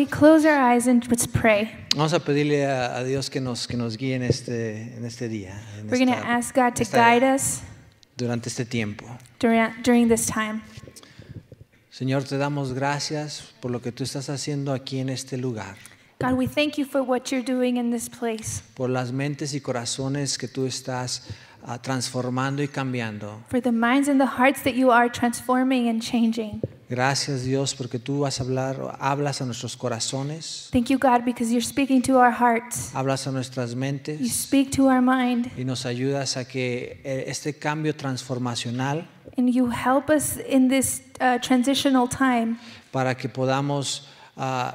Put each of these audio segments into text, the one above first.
we close our eyes and let's pray. Vamos a pedirle a, a Dios que nos que nos guíe en este en este día. En We're going to ask God to guide us durante este tiempo. During, during this time. Señor, te damos gracias por lo que tú estás haciendo aquí en este lugar. God, we thank you for what you're doing in this place. Por las mentes y corazones que tú estás uh, transformando y cambiando. For the minds and the hearts that you are transforming and changing. Gracias Dios porque tú vas a hablar, hablas a nuestros corazones. Thank you God because you're speaking to our hearts. Hablas a nuestras mentes. You speak to our mind. Y nos ayudas a que eh, este cambio transformacional. And you help us in this uh, transitional time. Para que podamos uh,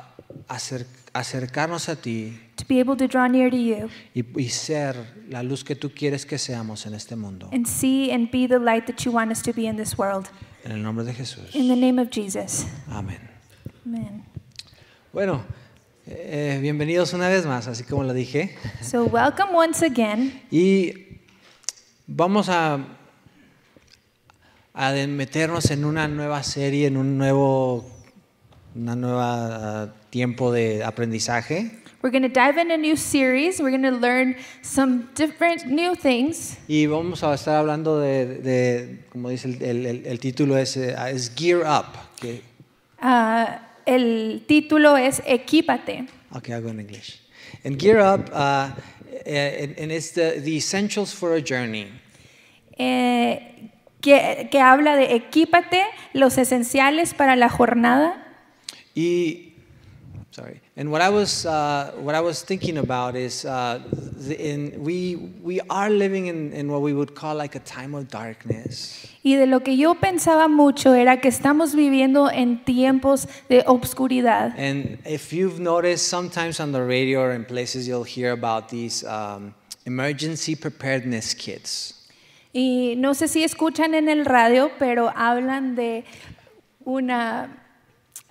acercarnos a ti. To be able to draw near to you. Y, y, ser la luz que tú quieres que seamos en este mundo. And see and be the light that you want us to be in this world. En el nombre de Jesús. In the name of Jesus. Amén. Bueno, eh, bienvenidos una vez más, así como lo dije. So welcome once again. Y vamos a a meternos en una nueva serie, en un nuevo una nueva ah, tiempo de aprendizaje. We're going to dive into a new series. We're going to learn some different new things. Y vamos a estar hablando de, de como dice el, el, el título es, eh, es, Gear Up. Que... Uh, el título es equipate. Okay, I'll go in English. And Gear Up, uh, and, it's the, the essentials for a journey. Eh, que, que habla de Equípate, los esenciales para la jornada. Y sorry. And what I was uh, what I was thinking about is uh, in, we we are living in, in what we would call like a time of darkness. Y de lo que yo pensaba mucho era que estamos viviendo en tiempos de obscuridad. And if you've noticed, sometimes on the radio or in places you'll hear about these um, emergency preparedness kits. Y no sé si escuchan en el radio, pero hablan de una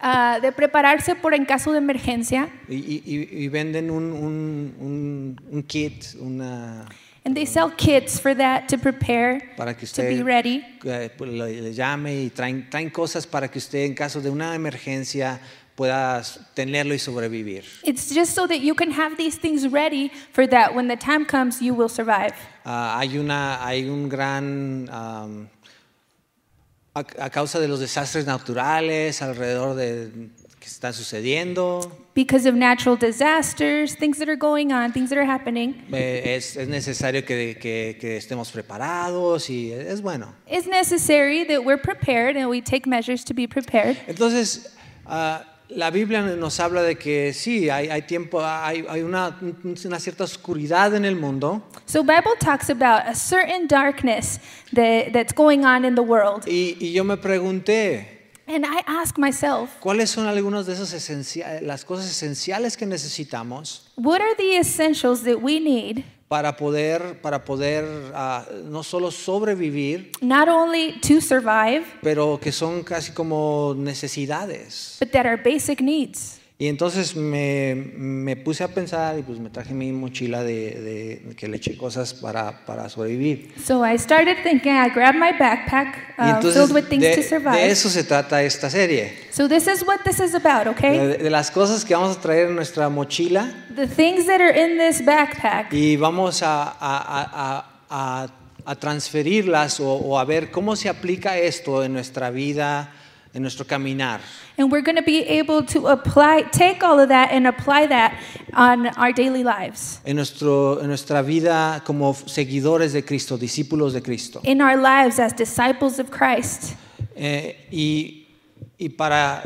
uh, de prepararse por en caso de emergencia. Y, y, y venden un, un, un, un, kit, una... And they sell kits for that to prepare, para que usted, to be ready. Uh, le, llame y traen, traen cosas para que usted en caso de una emergencia pueda tenerlo y sobrevivir. It's just so that you can have these things ready for that when the time comes you will survive. Uh, hay una hay un gran um, a, a causa de los desastres naturales alrededor de que están sucediendo. Because of natural disasters, things that are going on, things that are happening. Eh, es, es necesario que, que, que estemos preparados y es bueno. It's necessary that we're prepared and we take measures to be prepared. Entonces, ah, la Biblia nos habla de que sí, hay, hay tiempo, hay, hay una, una, cierta oscuridad en el mundo. So Bible talks about a certain darkness that, that's going on in the world. Y, y yo me pregunté. And I ask myself, ¿Cuáles son algunas de esas esenciales, las cosas esenciales que necesitamos? What are the essentials that we need? para poder para poder ah, no solo sobrevivir pero que son casi como necesidades basic needs y entonces me, me, puse a pensar y pues me traje mi mochila de, de que le eché cosas para, para sobrevivir. So I started thinking, I grabbed my backpack uh, filled with things to survive. De eso se trata esta serie. So this is what this is about, okay? De, de, las cosas que vamos a traer en nuestra mochila. The things that are in this backpack. Y vamos a, a, a, a, a transferirlas o, o a ver cómo se aplica esto en nuestra vida en nuestro caminar. And we're going to be able to apply, take all of that and apply that on our daily lives. En, nuestro, en nuestra vida como seguidores de Cristo, discípulos de Cristo. In our lives as disciples of Christ. Eh, y, y para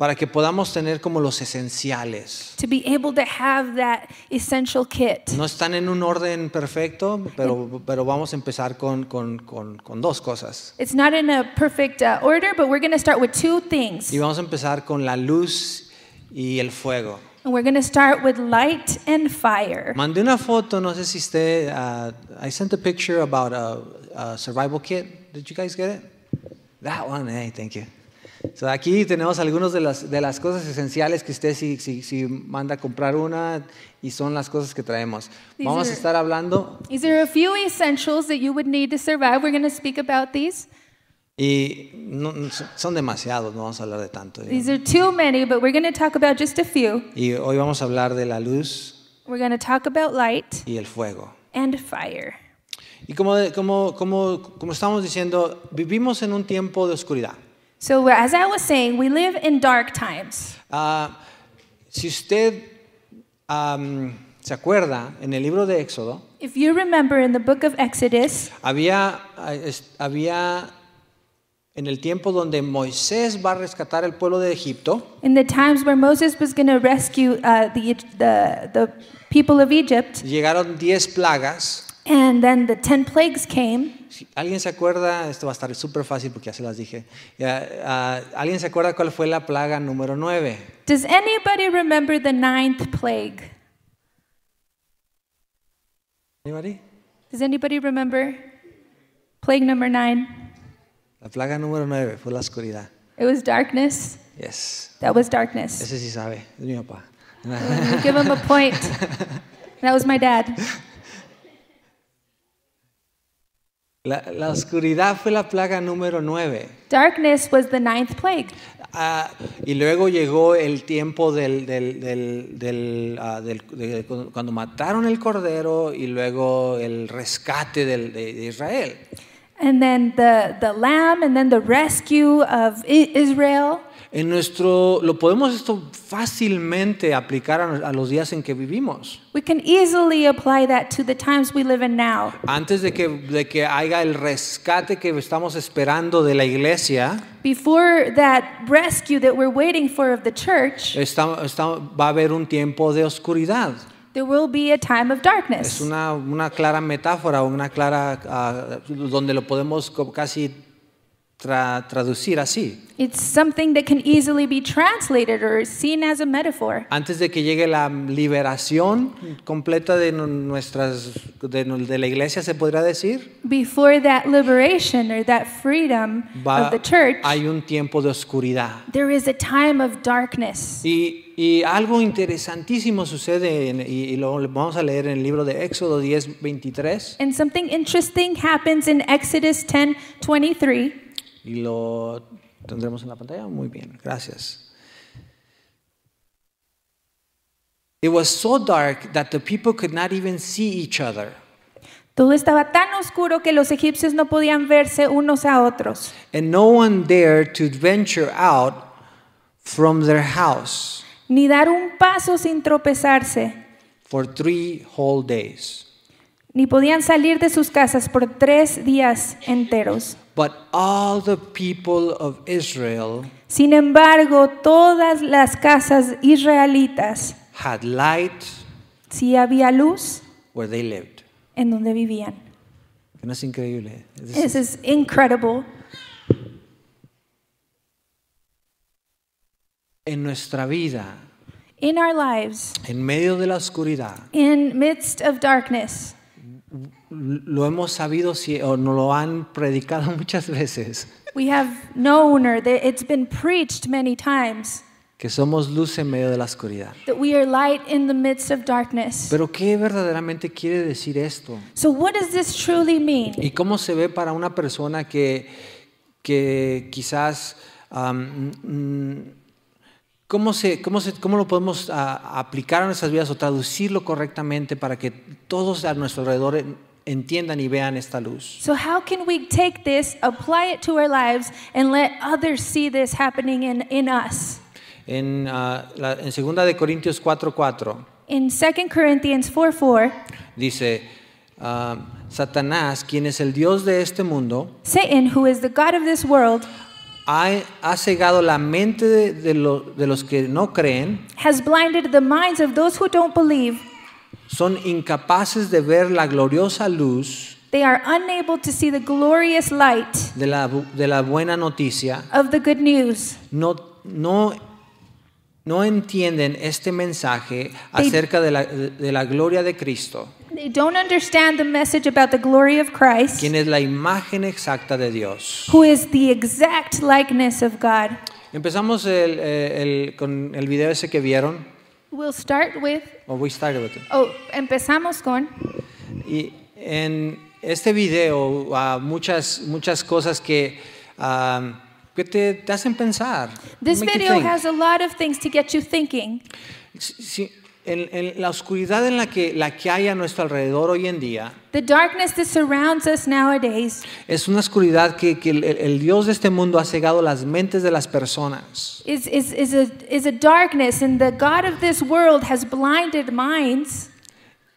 para que podamos tener como los esenciales. No están en un orden perfecto, pero, pero vamos a empezar con, con, con, con dos cosas. Y vamos a empezar con la luz y el fuego. Mandé una foto, no sé si usted, uh, I sent a picture about a, a survival kit. Did you guys get it? That one, hey, thank you aquí tenemos algunas de las, de las, cosas esenciales que usted si, si, si, manda a comprar una y son las cosas que traemos. Vamos a estar hablando. Y son demasiados, no vamos a hablar de tanto. Y hoy vamos a hablar de la luz. Y el fuego. Y como, como, como, como estamos diciendo, vivimos en un tiempo de oscuridad. So as I was saying, we live in dark times. Uh, si usted um, se acuerda, en el libro de Éxodo, If you remember in the book of Exodus, había, ah, había en el tiempo donde Moisés va a rescatar el pueblo de Egipto. In the times where Moses was going to rescue uh, the, the, the people of Egypt. Llegaron 10 plagas. And then the ten plagues came. ¿Alguien se acuerda? Esto va a estar súper fácil porque ya se las dije. Yeah, uh, ¿Alguien se acuerda cuál fue la plaga número Does anybody remember the ninth plague? Anybody? Does anybody remember plague number 9? La plaga número 9 fue la oscuridad. It was darkness. Yes. That was darkness. Ese sí sabe, es mi papá. Give him a point. That was my dad. La, la, oscuridad fue la plaga número nueve. Darkness was the ninth plague. Ah, y luego llegó el tiempo del, del, del, del, ah, cuando mataron el cordero y luego el rescate de, de, Israel. And then the, the lamb and then the rescue of Israel en nuestro lo podemos esto fácilmente aplicar a, a, los días en que vivimos. We can easily apply that to the times we live in now. Antes de que de que haya el rescate que estamos esperando de la iglesia. Before that rescue that we're waiting for of the church. Está, está, va a haber un tiempo de oscuridad. There will be a time of darkness. Es una, una clara metáfora, una clara uh, donde lo podemos casi tra traducir así. It's something that can easily be translated or seen as a metaphor. Antes de que llegue la liberación completa de nuestras de, de la iglesia se podrá decir. Before that liberation or that freedom va, of the church. Hay un tiempo de oscuridad. There is a time of darkness. Y y algo interesantísimo sucede en, y, y, lo vamos a leer en el libro de Éxodo 10:23. And something interesting happens in Exodus 10:23 y lo tendremos en la pantalla. Muy bien, gracias. It Todo estaba tan oscuro que los egipcios no podían verse unos a otros. Ni dar un paso sin tropezarse. For three whole Ni podían salir de sus casas por tres días enteros. But all the people of Israel Sin embargo, todas las casas israelitas had light si había luz where they lived. en donde vivían. No es increíble. This, ¿eh? This is incredible. En nuestra vida, in our lives, en medio de la oscuridad, in midst of darkness, lo hemos sabido o nos lo han predicado muchas veces. Que somos luz en medio de la oscuridad. Pero qué verdaderamente quiere decir esto? ¿Y cómo se ve para una persona que que quizás mm, ¿Cómo, se, cómo, se, ¿Cómo lo podemos aplicar a nuestras vidas o traducirlo correctamente para que todos a nuestro alrededor entiendan y vean esta luz. So how can we take this, apply it to our lives and let others see this happening in in us? En uh, en segunda de Corintios 4:4. In 2 Corinthians 4:4 dice uh, Satanás, quien es el dios de este mundo, Satan, who is the god of this world, ha, ha cegado la mente de, de, lo, de los que no creen, has blinded the minds of those who don't believe son incapaces de ver la gloriosa luz are unable to see the glorious light de la, de la buena noticia. of the good news. No, no, no entienden este mensaje acerca de la, de la gloria de Cristo, They quien es la imagen exacta de Dios. Empezamos el, eh, el- con el video ese que vieron. We'll start with. Or oh, we started with. Oh, empezamos con. Y en este video uh, muchas muchas cosas que um, que te, te hacen pensar. This video has a lot of things to get you thinking. Si, en, la oscuridad en la que, la que hay a nuestro alrededor hoy en día, es una oscuridad que, que el, Dios de este mundo ha cegado las mentes de las personas.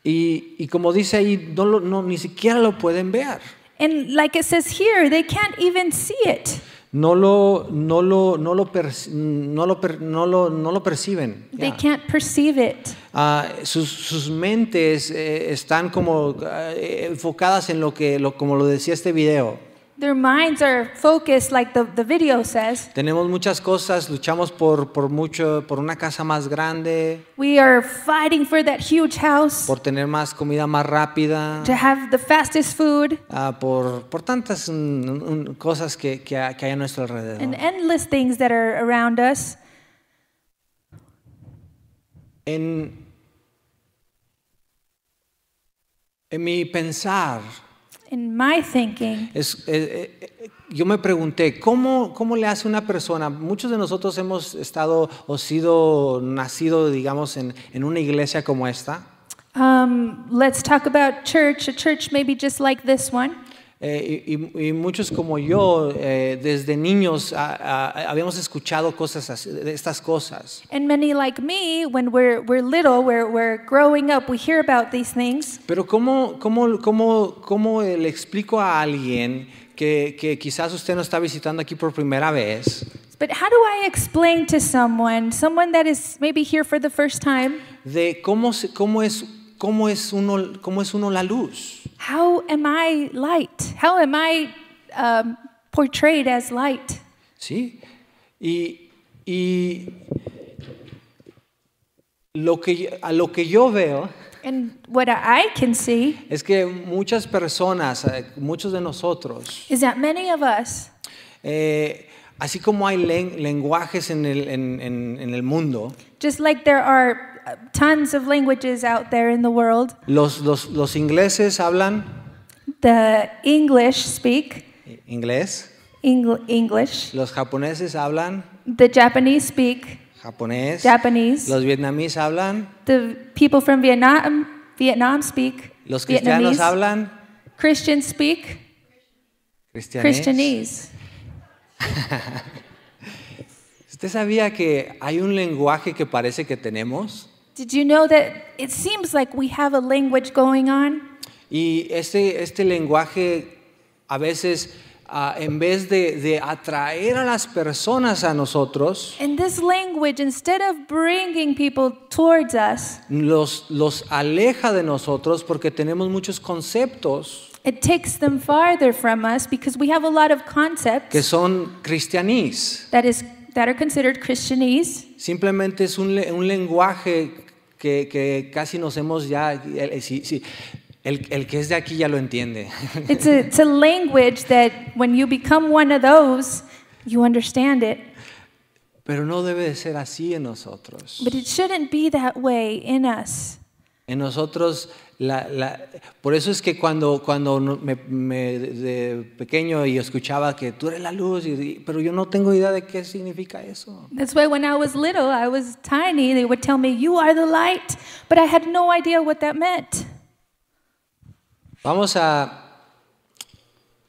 Y, y como dice ahí, no, ni siquiera lo pueden ver. And like it says here, they can't even see it no lo no lo no lo no lo, no lo, perciben. They can't perceive it. Ah, sus, sus, mentes eh, están como eh, enfocadas en lo que lo, como lo decía este video. Their minds are focused, like the, the video says. Tenemos muchas cosas, luchamos por, por mucho, por una casa más grande. We are fighting for that huge house. Por tener más comida más rápida. To have the fastest food. Uh, por, por tantas um, um, cosas que, que, que hay a nuestro alrededor. And endless things that are around us. En, en mi pensar. in my thinking. Es, eh, eh, yo me pregunté, ¿cómo, ¿cómo le hace una persona? Muchos de nosotros hemos estado o sido nacido, digamos, en, en una iglesia como esta. Um, let's talk about church, a church maybe just like this one. Eh, y, muchos como yo, eh, desde niños, habíamos escuchado cosas de estas cosas. Pero ¿cómo, le explico a alguien que, quizás usted no está visitando aquí por primera vez? De cómo, es, es cómo es uno la luz. How am I light? How am I um, portrayed as light? Sí. Y, y lo que, a lo que yo veo And what I can see es que muchas personas, eh, muchos de nosotros, is that many of us, eh, así como hay lenguajes en el, en, en, en el mundo, just like there are tons of languages out there in the world. Los, los, los ingleses hablan. The English speak. Inglés. Engl English. Los japoneses hablan. The Japanese speak. Japonés. Japanese. Los vietnamíes hablan. The people from Vietnam, Vietnam speak. Los cristianos Vietnamese. hablan. Christians speak. Christianese. ¿Usted sabía que hay un lenguaje que parece que tenemos? Did you know that it seems like we have a language going on? Y este, este lenguaje a veces uh, en vez de, de, atraer a las personas a nosotros, In this language, instead of bringing people towards us, los, los aleja de nosotros porque tenemos muchos conceptos it takes them farther from us because we have a lot of concepts que son cristianís. That is that are considered Christianese. Simplemente es un, un lenguaje que, que casi nos hemos ya... Sí, sí, el, el que es de aquí ya lo entiende. It's a, it's a language that when you become one of those, you understand it. Pero no debe de ser así en nosotros. But it shouldn't be that way in us. En nosotros la, la, por eso es que cuando, cuando me, me, de pequeño y escuchaba que tú eres la luz, y, pero yo no tengo idea de qué significa eso. That's why when I was little, I was tiny, they would tell me, you are the light, but I had no idea what that meant. Vamos a,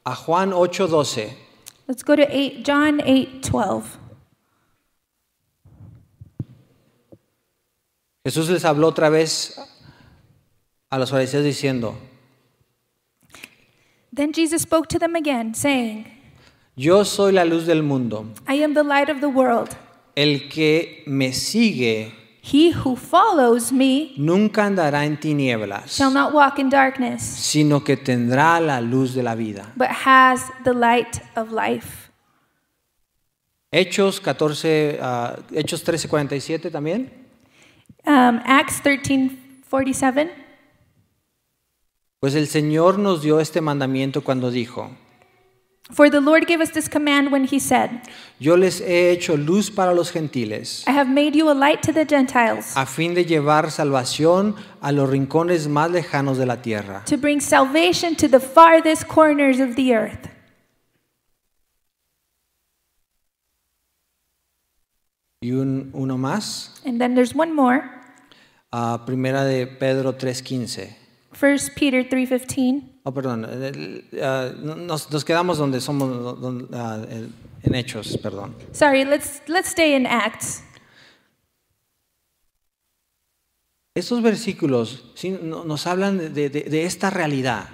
a Juan 8:12. Let's go to 8, John 8:12. Jesús les habló otra vez a los fariseos diciendo, Then Jesus spoke to them again, saying, Yo soy la luz del mundo. I am the light of the world. El que me sigue He who follows me nunca andará en tinieblas, shall not walk in darkness, sino que tendrá la luz de la vida. but has the light of life. Hechos 14, ah, Hechos 13:47 también. Um, Acts 13:47. Pues el Señor nos dio este mandamiento cuando dijo, Yo les he hecho luz para los gentiles, a fin de llevar salvación a los rincones más lejanos de la tierra. Y uno más, And then there's one more, ah, primera de Pedro 3:15. First Peter 3:15. Oh, perdón. Uh, nos, nos, quedamos donde somos donde, uh, ah, en hechos, perdón. Sorry, let's let's stay in Acts. Estos versículos ¿sí? nos hablan de, de, de, esta realidad.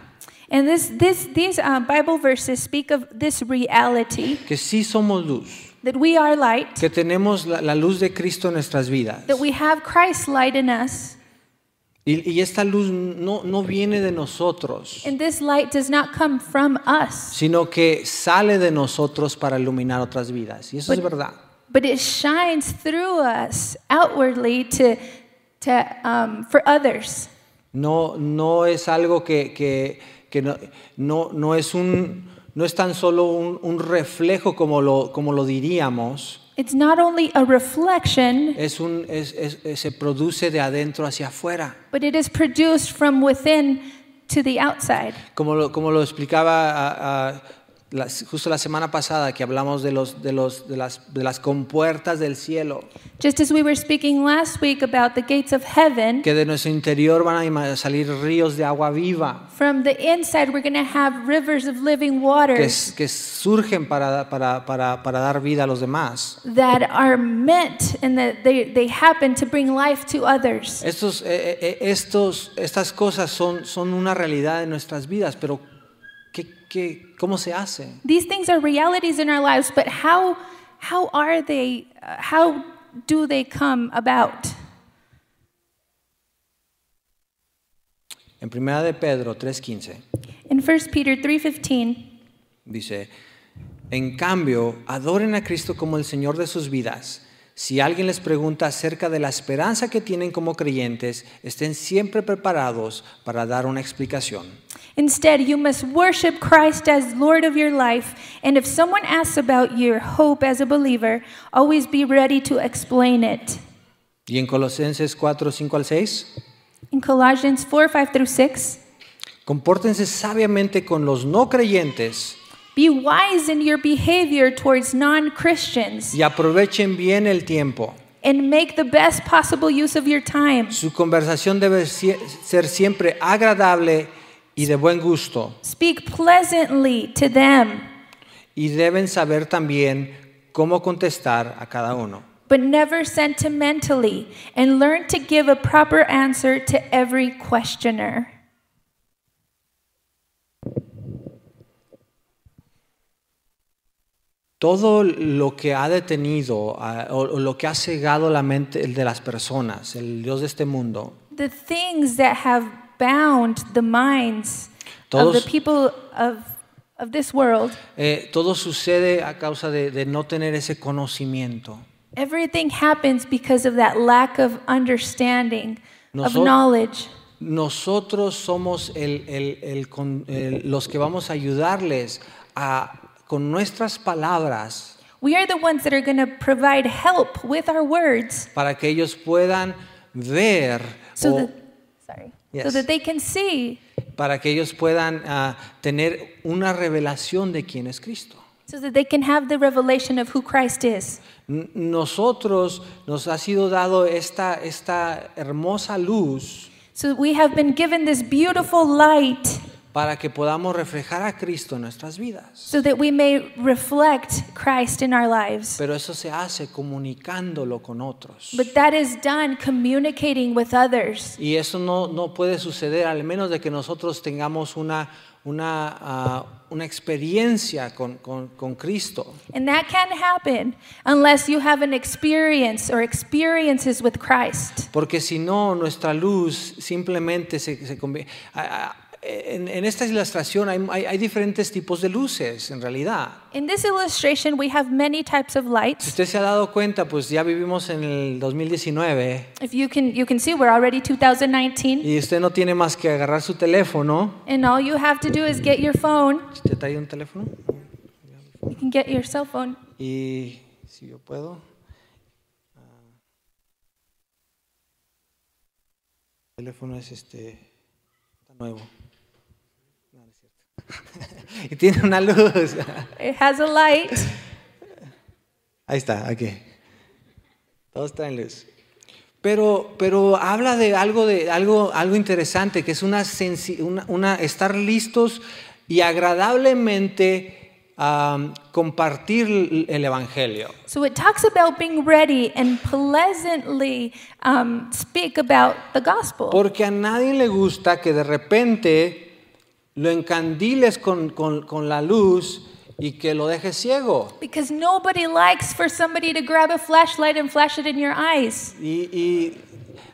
And this, this, these uh, Bible verses speak of this reality. Que sí somos luz. That we are light. Que tenemos la, la luz de Cristo en nuestras vidas. That we have Christ's light in us. Y, esta luz no, no viene de nosotros, sino que sale de nosotros para iluminar otras vidas. Y eso es verdad. but um, others. No, no es algo que, que, que no, no, no, es un, no es tan solo un, un reflejo como lo, como lo diríamos, It's not only a reflection, es un, es, es, eh, se produce de adentro hacia afuera. but it is produced from within to the outside. Como lo, como lo explicaba a, a justo la semana pasada que hablamos de, los, de, los, de, las, de las compuertas del cielo. Just as we were speaking last week about the gates of heaven. Que de nuestro interior van a salir ríos de agua viva. From the inside we're going to have rivers of living water. Que, que surgen para, para, para, para dar vida a los demás. That are meant and that they, they happen to bring life to others. Estos, eh, eh, eh estos, estas cosas son, son una realidad en nuestras vidas, pero ¿Cómo se hace? These things are realities in our lives, but how, how are they, uh, how do they come about? En primera Pedro 3:15 In 1 Peter 3:15 dice, en cambio, adoren a Cristo como el Señor de sus vidas. Si alguien les pregunta acerca de la esperanza que tienen como creyentes, estén siempre preparados para dar una explicación. Instead, you must worship Christ as Lord of your life. And if someone asks about your hope as a believer, always be ready to explain it. Y en Colosenses 4, 5 al 6. In Colossians 4, 5 through 6. Compórtense sabiamente con los no creyentes. Be wise in your behavior towards non-Christians. Y aprovechen bien el tiempo. and make the best possible use of your time. Su conversación debe ser siempre agradable y de buen gusto. Speak pleasantly to them. Y deben saber también cómo contestar a cada uno. But never sentimentally, and learn to give a proper answer to every questioner. todo lo que ha detenido o, o, lo que ha cegado la mente de las personas, el Dios de este mundo. The things that have bound the minds todos, of the people of, of this world. Eh, todo sucede a causa de, de no tener ese conocimiento. Everything happens because of that lack of understanding, Nosot of knowledge. Nosotros somos el, el, el, los que vamos a ayudarles a, con nuestras palabras. We are the ones that are going to provide help with our words. Para que ellos puedan ver so o Yes. So that they can see. Para que ellos puedan uh, tener una revelación de quién es Cristo. So that they can have the revelation of who Christ is. Nosotros nos ha sido dado esta esta hermosa luz. So we have been given this beautiful light. para que podamos reflejar a Cristo en nuestras vidas. so that we may reflect Christ in our lives. Pero eso se hace comunicándolo con otros. But that is done communicating with others. Y eso no, no puede suceder al menos de que nosotros tengamos una, una, ah, una experiencia con, con- con Cristo. And that can't happen unless you have an experience or experiences with Christ. Porque si no, nuestra luz simplemente se, se convierte en, esta ilustración hay, diferentes tipos de luces, en realidad. Si usted se ha dado cuenta, pues ya vivimos en el 2019. If Y usted no tiene más que agarrar su teléfono. And ¿Usted trae un teléfono? get your cell Y si yo puedo. Ah. el teléfono es este nuevo. y tiene una luz. It has a light. Ahí está, aquí. Okay. Todos traen luz. Pero, pero habla de algo, de algo, algo interesante, que es una, una, una estar listos y agradablemente um, compartir el evangelio. So it talks about being ready and pleasantly um, speak about the gospel. Porque a nadie le gusta que de repente lo encandiles con, con, con la luz y que lo dejes ciego. Because nobody likes for somebody to grab a flashlight and flash it in your eyes. Y, y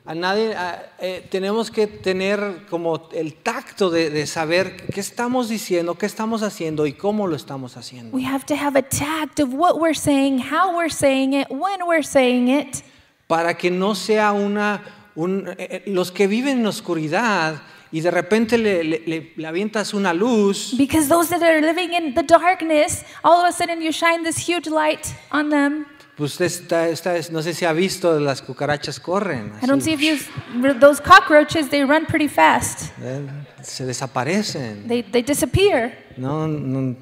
a nadie a, eh, tenemos que tener como el tacto de, de, saber qué estamos diciendo, qué estamos haciendo y cómo lo estamos haciendo. We have to have a tact of what we're saying, how we're saying it, when we're saying it. Para que no sea una un, eh, eh los que viven en oscuridad y de repente le, le, le, avientas una luz Because those that are living in the darkness, all of a sudden you shine this huge light on them. Pues usted está, está, no sé si ha visto las cucarachas corren. I don't see if those cockroaches, they run pretty fast. Eh, se desaparecen. They, they disappear. No, no,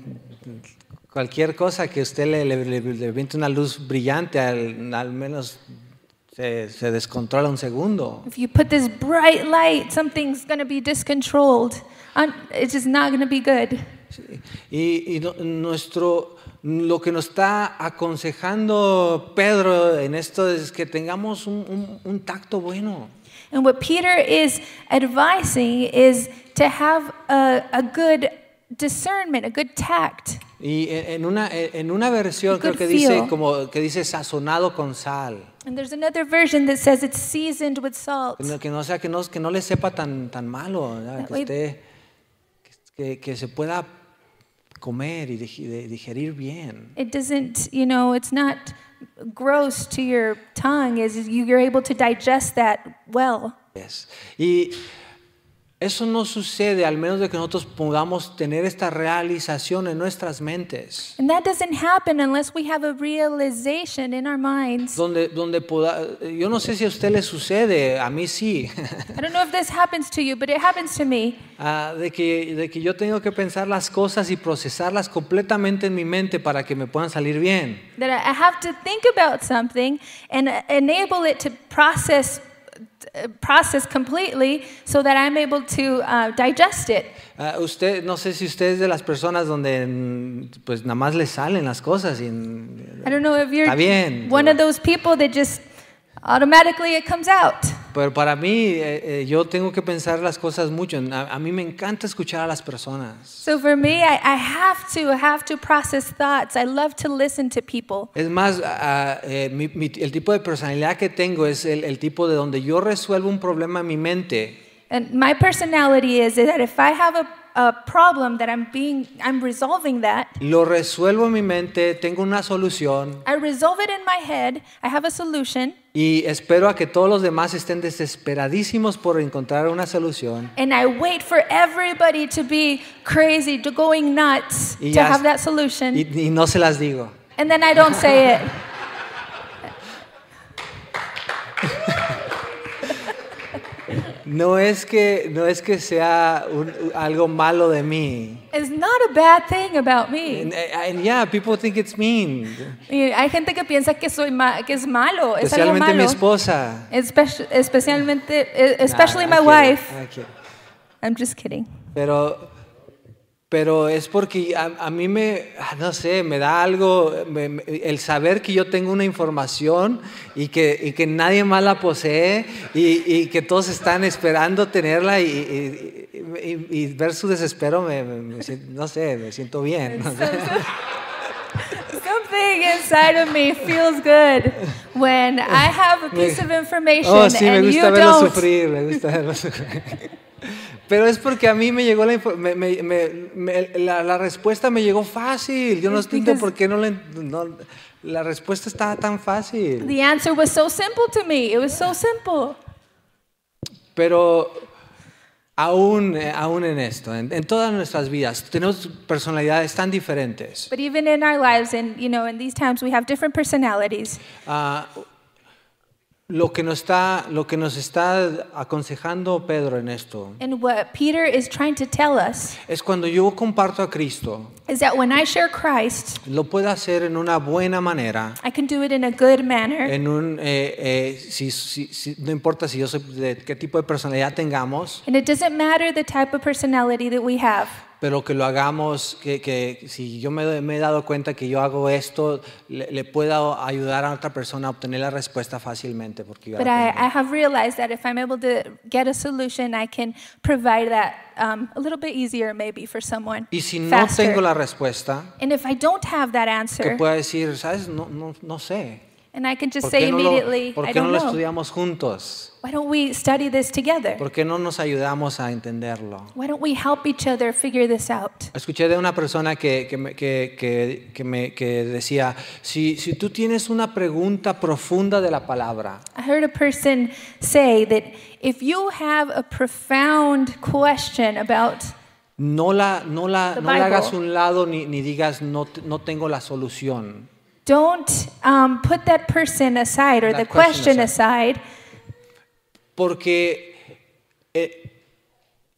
cualquier cosa que usted le, le, le, le una luz brillante, al, al menos Se, se descontrola un segundo. If you put this bright light, something's going to be discontrolled. It's just not going to be good. Sí. Y, y no, nuestro, lo que nos está aconsejando Pedro en esto es que tengamos un, un, un tacto bueno. And what Peter is advising is to have a, a good discernment, a good tact. Y en una, en una versión creo que dice como que dice sazonado con sal. And there's another version that says it's seasoned with salt. Que no, sea que no que no le sepa tan tan malo, ¿verdad? que esté que, que se pueda comer y digerir bien. It doesn't, you know, it's not gross to your tongue as you're able to digest that well. Yes. Y eso no sucede al menos de que nosotros podamos tener esta realización en nuestras mentes. Donde donde yo no sé si a usted le sucede, a mí sí. I don't know if this happens to you, it happens to me. Ah, de que de que yo tengo que pensar las cosas y procesarlas completamente en mi mente para que me puedan salir bien. process completely so that I'm able to uh, digest it. Uh, usted, no sé si usted es de las personas donde mm, pues nada más le salen las cosas y mm, I don't know if you're está bien, one of those people that just Automatically it comes out. Pero para mí, eh, eh, yo tengo que pensar las cosas mucho. A, a, mí me encanta escuchar a las personas. So for me, I, I have to, have to process thoughts. I love to listen to people. Es más, uh, eh, mi, mi, el tipo de personalidad que tengo es el, el tipo de donde yo resuelvo un problema en mi mente. And my personality is that if I have a a problem that I'm being I'm resolving that. Lo resuelvo en mi mente, tengo una solución. I resolve it in my head. I have a solution. Y espero a que todos los demás estén desesperadísimos por encontrar una solución. And I wait for everybody to be crazy, to going nuts Y to ya- have that solution. Y, y no se las digo. And then I don't say it. No es que no es que sea un, algo malo de mí. It's not a bad thing about me. And, uh, and yeah, people think it's mean. Y hay gente que piensa que soy que es malo, es algo malo. Especialmente mi esposa. especialmente e, especially nah, my wife. I'm just kidding. Pero pero es porque a, mí me, ah, no sé, me da algo, el saber que yo tengo una información y que, y que nadie más la posee y, y, que todos están esperando tenerla y, y ver su desespero, me, no sé, me siento bien. Something inside of me feels good when I have a piece of oh, information oh, sí, me gusta verlo Sufrir, me gusta verlo sufrir. Pero es porque a mí me llegó la, me, la, respuesta, me llegó fácil. Yo no entiendo por qué no la... respuesta estaba tan fácil. The answer was so simple to me. It was so simple. Pero aún, eh, aún en esto, en, todas nuestras vidas, tenemos personalidades tan diferentes. But even in our lives, and you know, in these times, we have different personalities. Ah, lo que nos está lo que nos está aconsejando Pedro en esto. es what Es cuando yo comparto a Cristo. Lo puedo hacer en una buena manera. En un eh, eh no importa si yo qué tipo de personalidad tengamos. the that pero que lo hagamos, que, que si yo me, me, he dado cuenta que yo hago esto, le, le, pueda ayudar a otra persona a obtener la respuesta fácilmente. Porque yo But I, I, have realized that if I'm able to get a solution, I can provide that um, a little bit easier maybe for someone. Y si faster. no tengo la respuesta, And if answer, que pueda decir, sabes, no, no, no sé. And I can just say no immediately, lo, ¿Por qué I don't no lo know. estudiamos juntos? Why don't we study this together? ¿Por qué no nos ayudamos a entenderlo? Why don't we help each other figure this out? Escuché de una persona que, que, que- que- que me, que decía, si, si tú tienes una pregunta profunda de la palabra, I heard a person say that if you have a profound question about no la, no la, no la hagas un lado ni, ni digas, no, no tengo la solución. Don't um, put that person aside or that the question, question aside. Porque eh,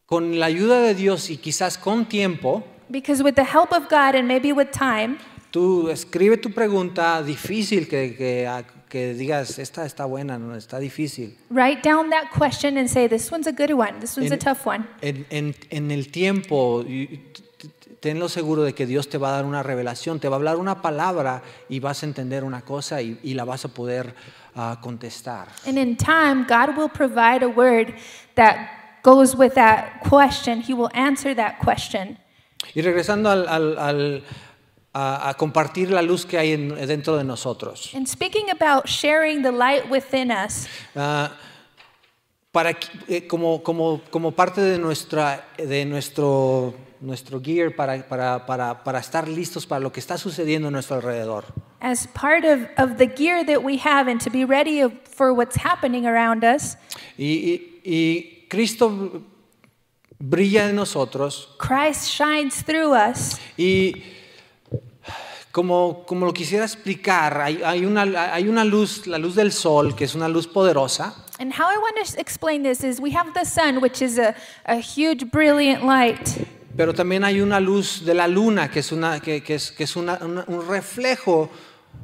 con la ayuda de Dios y quizás con tiempo, Because with the help of God and maybe with time, tú escribe tu pregunta difícil que, que, que digas, esta está buena, no, está difícil. Write down that question and say, this one's a good one, this one's en, a tough one. En, en, en el tiempo, tenlo seguro de que Dios te va a dar una revelación, te va a hablar una palabra y vas a entender una cosa y, la vas a poder contestar. Y regresando a, compartir la luz que hay dentro de nosotros. And speaking about sharing the light within us. Ah, eh, como, como, como parte de, nuestra, de nuestro nuestro gear para, para, para, para estar listos para lo que está sucediendo a nuestro alrededor. As part of, of the gear that we have and to be ready for what's happening around us. Y, y, y Cristo brilla en nosotros. Christ shines through us. Y como, como lo quisiera explicar, hay, hay, una, hay una luz, la luz del sol, que es una luz poderosa. And how I want to explain this is we have the sun, which is a, a huge, brilliant light pero también hay una luz de la luna que es, una, que, que es, que es una, una, un reflejo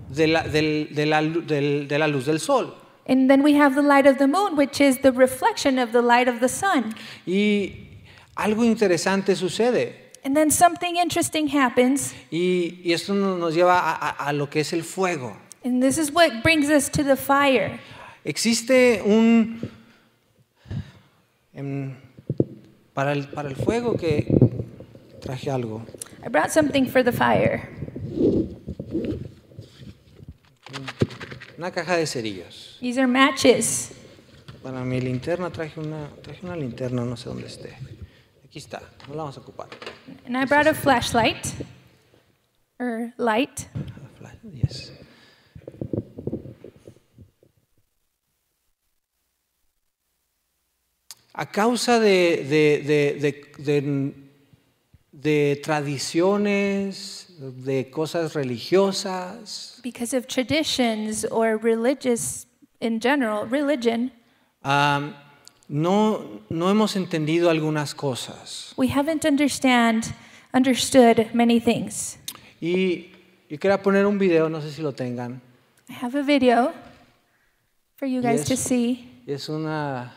de la, de, de, la, de la, luz del sol. And then we have the light of the moon, which is the reflection of the light of the sun. Y algo interesante sucede. And then something interesting happens. Y, y esto nos lleva a, a, a, lo que es el fuego. And this is what brings us to the fire. Existe un um, para el, para el fuego que Traje algo. I brought something for the fire. Una caja de cerillos. These are matches. Para mi linterna traje una, traje una linterna, no sé dónde esté. Aquí está, no la vamos a ocupar. And I brought a flashlight. Or er, light. A yes. A causa de, de, de, de de tradiciones, de cosas religiosas. Because of traditions or religious in general, religion. Um, no, no hemos entendido algunas cosas. We haven't understand, understood many things. Y yo quería poner un video, no sé si lo tengan. I have a video for you guys to see. Es una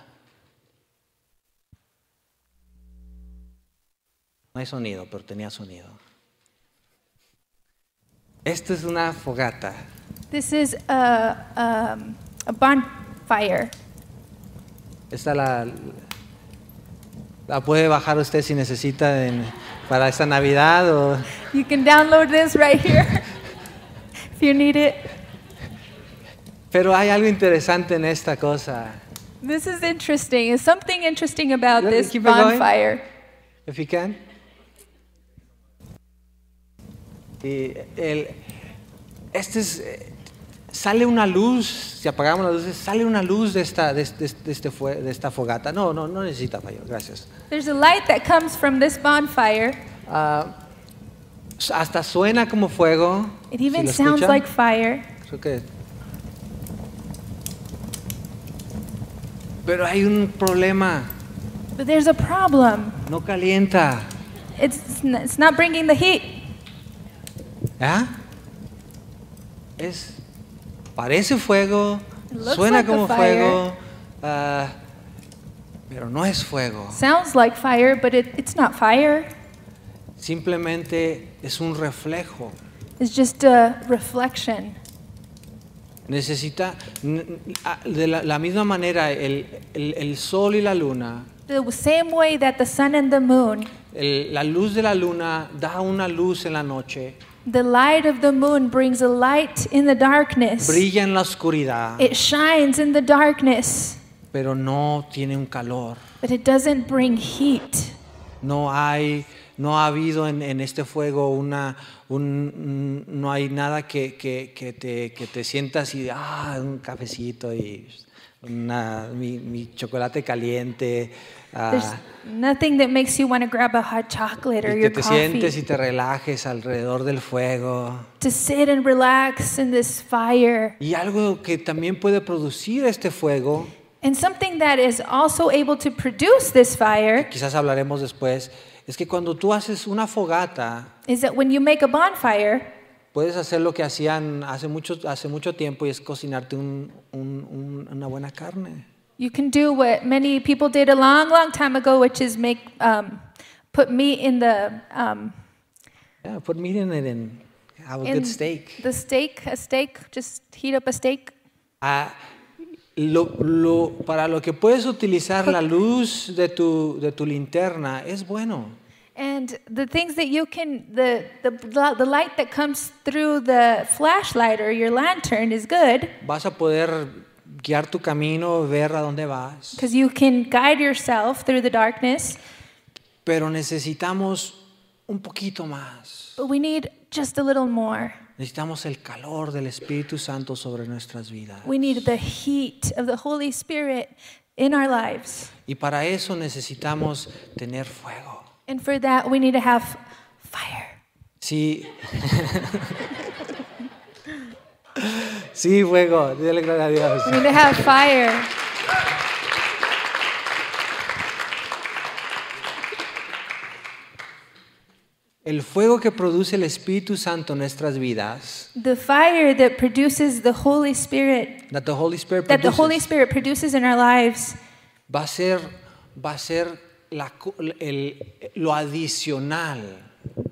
No hay sonido, pero tenía sonido. Esto es una fogata. This is a, um, a bonfire. Esta la, la puede bajar usted si necesita en, para esta Navidad o... You can download this right here if you need it. Pero hay algo interesante en esta cosa. This is interesting. Is something interesting about this bonfire? If you can. Y el, este es, eh, sale una luz, si apagamos las luces, sale una luz de esta, de, de, de, este, de esta fogata. No, no, no necesita fallo, gracias. There's a light that comes from this bonfire. Uh, hasta suena como fuego. It even si sounds escuchan. like fire. Creo que... Pero hay un problema. But there's a problem. No calienta. It's, it's not bringing the heat. ¿Ah? Es, parece fuego, suena como fuego, uh, pero no es fuego. Sounds like fire, but it, it's not fire. Simplemente es un reflejo. It's just a reflection. Necesita, de la, misma manera, el, el, el, sol y la luna. The same way that the sun and the moon. El, la luz de la luna da una luz en la noche. The light of the moon brings a light in the darkness. Brilla en la oscuridad, It shines in the darkness, pero no tiene un calor. but it doesn't bring heat. No hay, no ha habido en, en este fuego una, un, mm, no hay nada que, que- que te, que te sientas y, ah, un cafecito y una- mi, mi chocolate caliente. Ah. There's nothing that makes you want to grab a hot chocolate or y que te sientes y te relajes alrededor del fuego. To sit and relax in this fire. Y algo que también puede producir este fuego, And something that is also able to produce this fire quizás hablaremos después, es que cuando tú haces una fogata, is that when you make a bonfire, puedes hacer lo que hacían hace mucho, hace mucho tiempo y es cocinarte un- un- un- una buena carne. You can do what many people did a long, long time ago, which is make um, put meat in the um, yeah, put meat in it and have a good steak. The steak, a steak, just heat up a steak. Ah, lo, lo, para lo que puedes utilizar la luz de tu, de tu linterna es bueno. And the things that you can, the, the, the light that comes through the flashlight or your lantern is good. Vas a poder guiar tu camino, ver a dónde vas. Because you can guide yourself through the darkness. Pero necesitamos un poquito más. But we need just a little more. Necesitamos el calor del Espíritu Santo sobre nuestras vidas. We need the heat of the Holy Spirit in our lives. Y para eso necesitamos tener fuego. And for that we need to have fire. Sí. Sí, fuego. Dile gloria a Dios. We need to fire. El fuego que produce el Espíritu Santo en nuestras vidas. The fire that produces the Holy Spirit. That the Holy Spirit produces. That the Holy Spirit produces in our lives. Va a ser, va a ser la, el, lo adicional.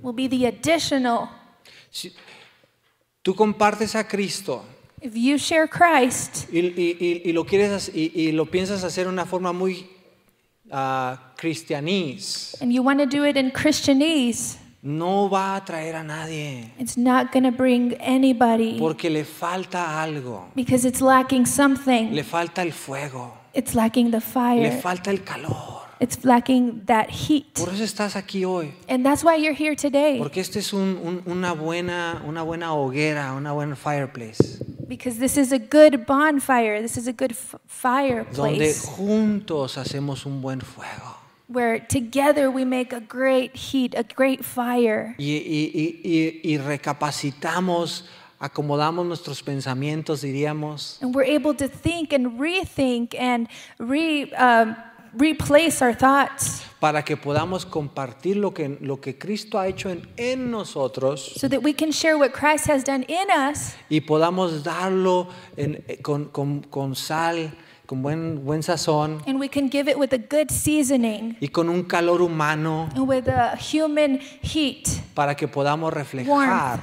Will be the additional. Tú compartes a Cristo. y, lo quieres y, lo piensas hacer de una forma muy uh, cristianís. No va a atraer a nadie. Porque le falta algo. Le falta el fuego. Le falta el calor. It's lacking that heat. Por eso estás aquí hoy. And that's why you're here today. Porque este es un, un, una, buena, una buena hoguera, una buena fireplace. Because this is a good bonfire. This is a good fireplace. Donde juntos hacemos un buen fuego. Where together we make a great heat, a great fire. y, y, y, y recapacitamos acomodamos nuestros pensamientos, diríamos. And we're able to think and rethink and re, um, replace our thoughts. Para que podamos compartir lo que, lo que Cristo ha hecho en, en nosotros. So that we can share what Christ has done in us. Y podamos darlo en, eh, con, con, con sal con buen, buen sazón and we can give it with a good seasoning, y con un calor humano and with a human heat, para que podamos reflejar warmth,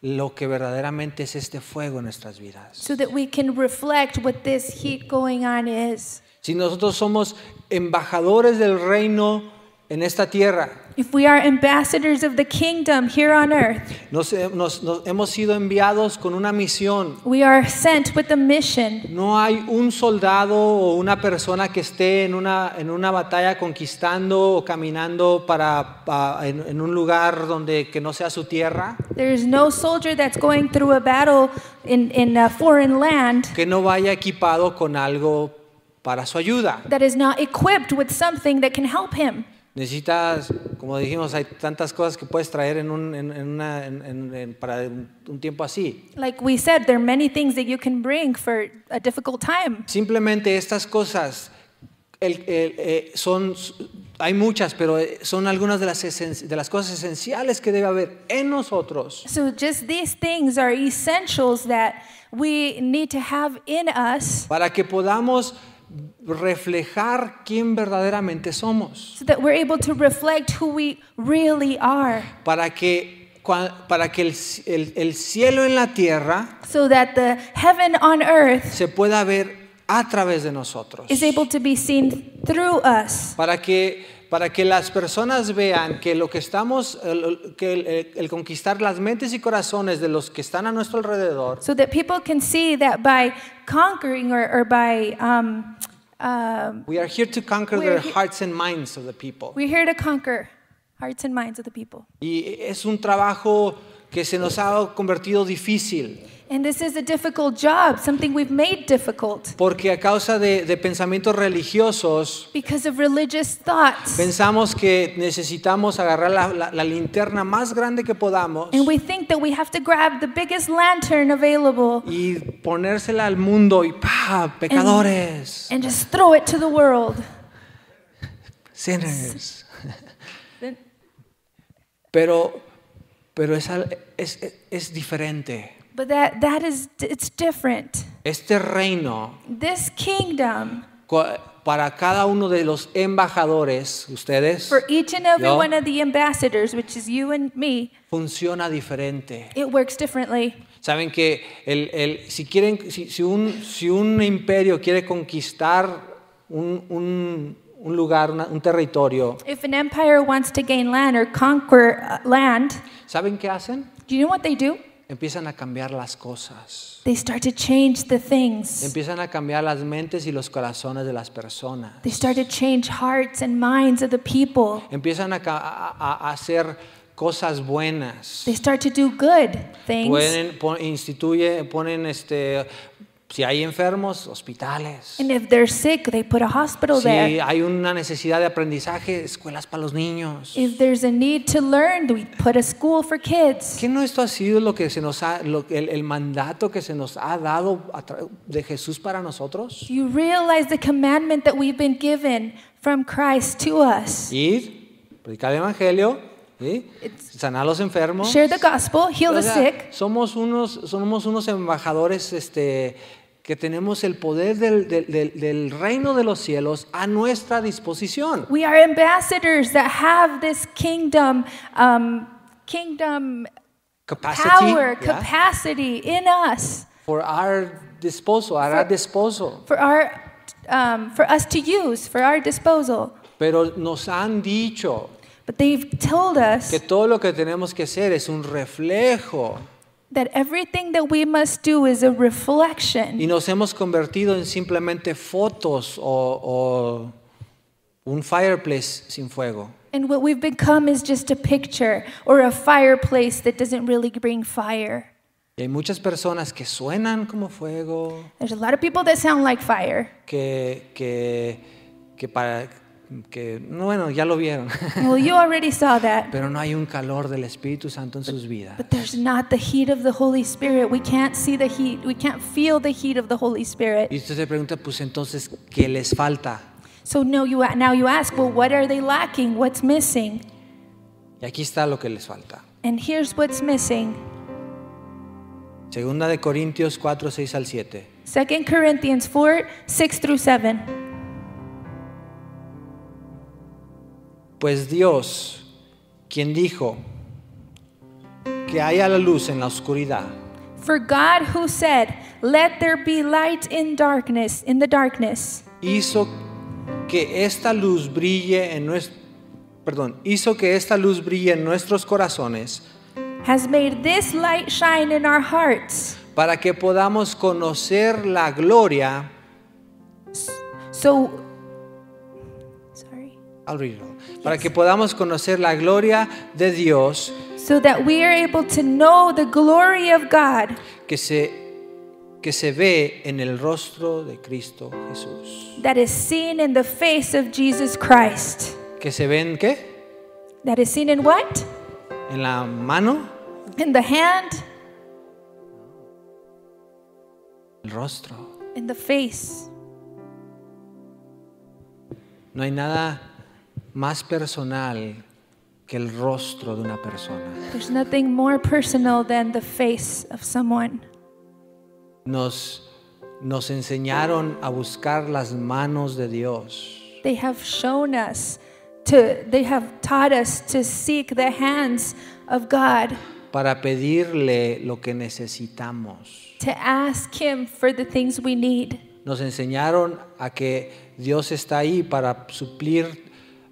lo que verdaderamente es este fuego en nuestras vidas. So that we can reflect what this heat going on is. Si nosotros somos embajadores del reino en esta tierra. If we are ambassadors of the kingdom here on earth. Nos, hemos sido enviados con una misión. We are sent with a mission. No hay un soldado o una persona que esté en una, en una batalla conquistando o caminando para, en, en, un lugar donde que no sea su tierra. There is no soldier that's going through a battle in, in a foreign land. Que no vaya equipado con algo para su ayuda. Necesitas, como dijimos, hay tantas cosas que puedes traer en un, para un, tiempo así. Simplemente estas cosas el, eh, son, hay muchas, pero eh, son algunas de las, de las cosas esenciales que debe haber en nosotros. Para que podamos reflejar quién verdaderamente somos. So that able to reflect who we really are. Para que para que el, el, cielo en la tierra so that heaven on earth se pueda ver a través de nosotros. Is able to be seen through us. Para que para que las personas vean que lo que estamos, el, que el, conquistar las mentes y corazones de los que están a nuestro alrededor. So that people can see that by conquering or, or by um, Um, we are here to conquer the hearts and minds of the people. We're here to conquer hearts and minds of the people. Y es un trabajo que se nos ha convertido difícil. And this is a difficult job, something we've made difficult. Porque a causa de, de pensamientos religiosos, Because of religious thoughts. pensamos que necesitamos agarrar la, la, la linterna más grande que podamos And we think that we have to grab the biggest lantern available y ponérsela al mundo y ¡pa! ¡Pecadores! and just throw it to the world. ¡Sinners! Pero, pero es, es, es- es diferente. But that, that is, it's different. Este reino This kingdom para cada uno de los embajadores, ustedes, for each and every yo, one of the ambassadors, which is you and me, funciona diferente. it works differently. Saben que el, el- si, quieren, si, si un, si un imperio quiere conquistar un, un- un lugar, una- un territorio, If an empire wants to gain land or conquer uh, land, ¿saben qué hacen? do you know what they do? empiezan a cambiar las cosas. They start to change the things. Empiezan a cambiar las mentes y los corazones de las personas. They start to change hearts and minds of the people. Empiezan a, a, a hacer cosas buenas. They start to do good things. Pueden, pon, instituye, ponen este, si hay enfermos, hospitales. And if they're sick, they put a hospital Si there. hay una necesidad de aprendizaje, escuelas para los niños. If there's a need to learn, we put a school for kids. ¿Qué no esto ha sido lo que se nos ha, lo- el, el mandato que se nos ha dado de Jesús para nosotros? You realize the commandment that we've been given from Christ to us. Ir, predicar el evangelio, ¿sí? sanar a los enfermos. Share the gospel, heal O the sea, sick. Somos unos, somos unos embajadores este, que tenemos el poder del, del, del, del reino de los cielos a nuestra disposición. We are ambassadors that have this kingdom, um, kingdom Capacity, power, capacity in us. For our disposal, for, our disposal. For our, um, for us to use, for our disposal. Pero nos han dicho que todo lo que tenemos que hacer es un reflejo That everything that we must do is a reflection. Y nos hemos convertido en simplemente fotos o, o un fireplace sin fuego. And what we've become is just a picture or a fireplace that doesn't really bring fire. Y hay muchas personas que suenan como fuego. There's a lot of people that sound like fire. Que que que para que bueno, ya lo vieron. Well, you already saw that. Pero no hay un calor del Espíritu Santo en sus vidas. But there's not the heat of the Holy Spirit. We can't see the heat. We can't feel the heat of the Holy Spirit. Y usted se pregunta, pues entonces, ¿qué les falta? So no, you, now you ask, well, what are they lacking? What's missing? Y aquí está lo que les falta. And here's what's missing. Segunda de Corintios 4, 6 al 7. 2 Corinthians 4, 6 through 7. Pues Dios, quien dijo que haya la luz en la oscuridad. For God who said, let there be light in darkness, in the darkness. Hizo que esta luz brille en nuestro, perdón, hizo que esta luz brille en nuestros corazones. Has made this light shine in our hearts. Para que podamos conocer la gloria. So sorry alrededor, para que podamos conocer la gloria de Dios, so that we are able to know the glory of God que se que se ve en el rostro de Cristo Jesús, that is seen in the face of Jesus Christ. que se ve en qué? That is seen in what? En la mano, In the hand, el rostro. in the face. No hay nada más personal que el rostro de una persona. There's nothing more personal than the face of someone. Nos, nos enseñaron a buscar las manos de Dios. They have shown us to they have taught us to seek the hands of God. Para pedirle lo que necesitamos. To ask him for the things we need. Nos enseñaron a que Dios está ahí para suplir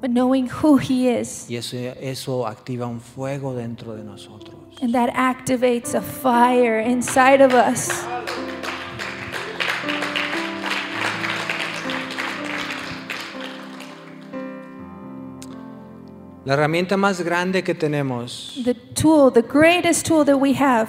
But knowing who he is. Y eso, eso activa un fuego dentro de nosotros. And that activates a fire inside of us. La herramienta más grande que tenemos. The tool, the greatest tool that we have.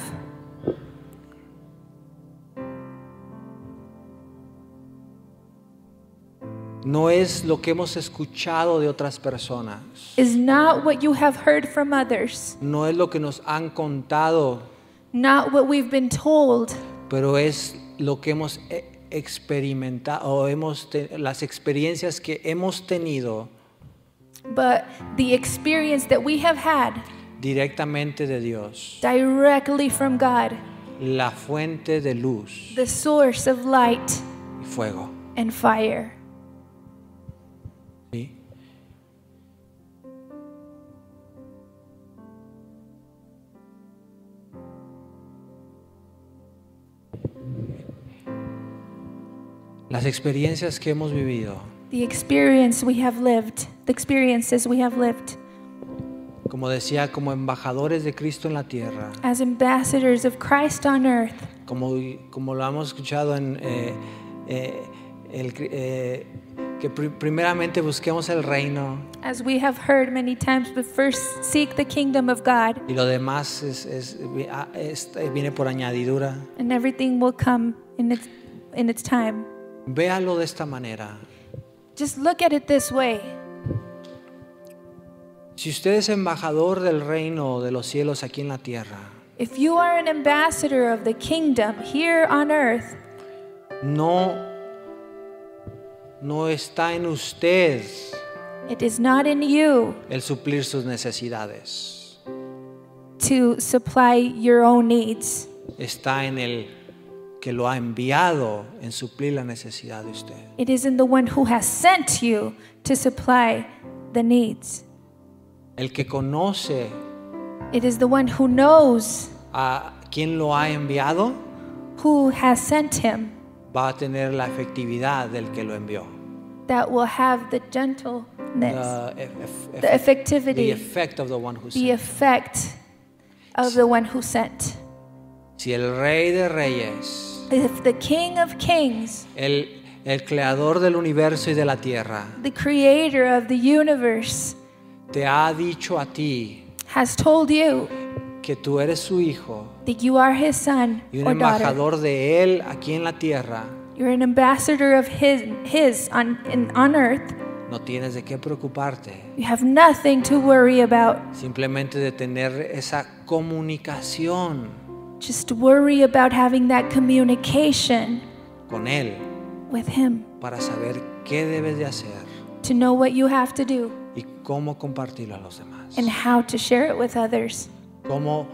no es lo que hemos escuchado de otras personas. Is not what you have heard from others. No es lo que nos han contado. Not what we've been told. Pero es lo que hemos eh, experimentado o hemos las experiencias que hemos tenido. But the experience that we have had. Directamente de Dios. Directly from God. La fuente de luz. The source of light. fuego. And fire. Las experiencias que hemos vivido. The experience we have lived. The experiences we have lived. Como decía, como embajadores de Cristo en la tierra. As ambassadors of Christ on earth. Como, como lo hemos escuchado en eh, eh, el, eh, que pr primeramente busquemos el reino. As we have heard many times, but first seek the kingdom of God. Y lo demás es, es, ah, es, viene por añadidura. And everything will come in its, in its time. Véalo de esta manera. Just look at it this way. Si usted es embajador del reino de los cielos aquí en la tierra, no no está en usted. El suplir sus necesidades. Está en el que lo ha enviado en suplir la necesidad de usted. It is in the one who has sent you to supply the needs. El que conoce It is the one who knows a quien lo ha enviado who has sent him va a tener la efectividad del que lo envió. That will have the gentleness, the, eff e-, the effectivity, the effect of the one who the sent. effect of the one who sent. Si el Rey de Reyes, el, creador del universo y de la tierra, the universe, te ha dicho a ti told que tú eres su hijo you y un embajador de él aquí en la tierra, no tienes de qué preocuparte. Simplemente de tener esa comunicación Just worry about having that communication con él with him. para saber qué debes de hacer to know what you have to do y cómo compartirlo a los demás. and how to share it with others. Cómo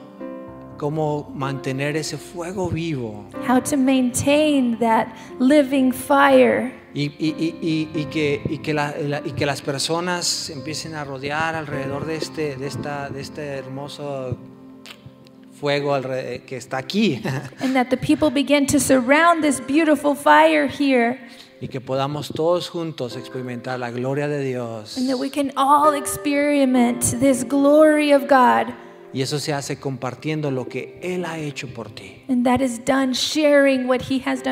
cómo mantener ese fuego vivo. How to maintain that living fire. Y, y, y, y que, que y que las personas empiecen a rodear alrededor de este, de esta, de este hermoso fuego que está aquí. people Y que podamos todos juntos experimentar la gloria de Dios. can experiment this glory of Y eso se hace compartiendo lo que Él ha hecho por ti. is done sharing what has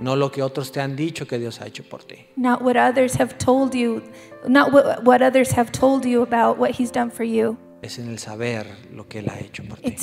No lo que otros te han dicho que Dios ha hecho por ti. Not what others have told you, not what, what others have told you about what He's done for you. Es en el saber lo que él ha hecho por ti.